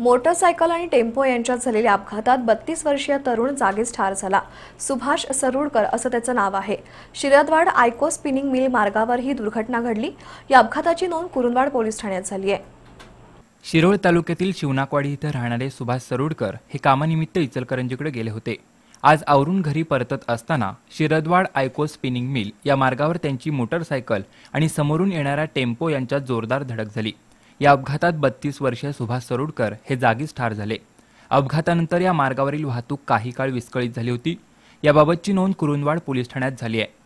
motorcycle आणि tempo यांच्यात झालेल्या अपघातात बत्तीस वर्षीय तरुण जागीच ठार झाला सुभाष सरुडकर असं त्याचं नाव आहे शिरदवाड आयको स्पिनिंग मिल मार्गावर ही दुर्घटना घडली या अपघाताची नोंद कुरुंदवाड पोलीस ठाण्यात झाली आहे शिरोळ तालुक्यातील शिवनाकवाडी इथं राहणारे सुभाष सरुडकर हे कामानिमित्त इचलकरंजीकडे गेले होते आज आवरून घरी परतत असताना शिरदवाड आयको स्पिनिंग मिल या मार्गावर त्यांची मोटरसायकल आणि समोरून येणारा टेम्पो यांच्यात जोरदार धडक झाली या अपघातात बत्तीस वर्षीय सुभाष सरोडकर हे जागीच ठार झाले अपघातानंतर या मार्गावरील वाहतूक काही काळ विस्कळीत झाली होती याबाबतची नोंद कुरुंदवाड पोलीस ठाण्यात झाली आहे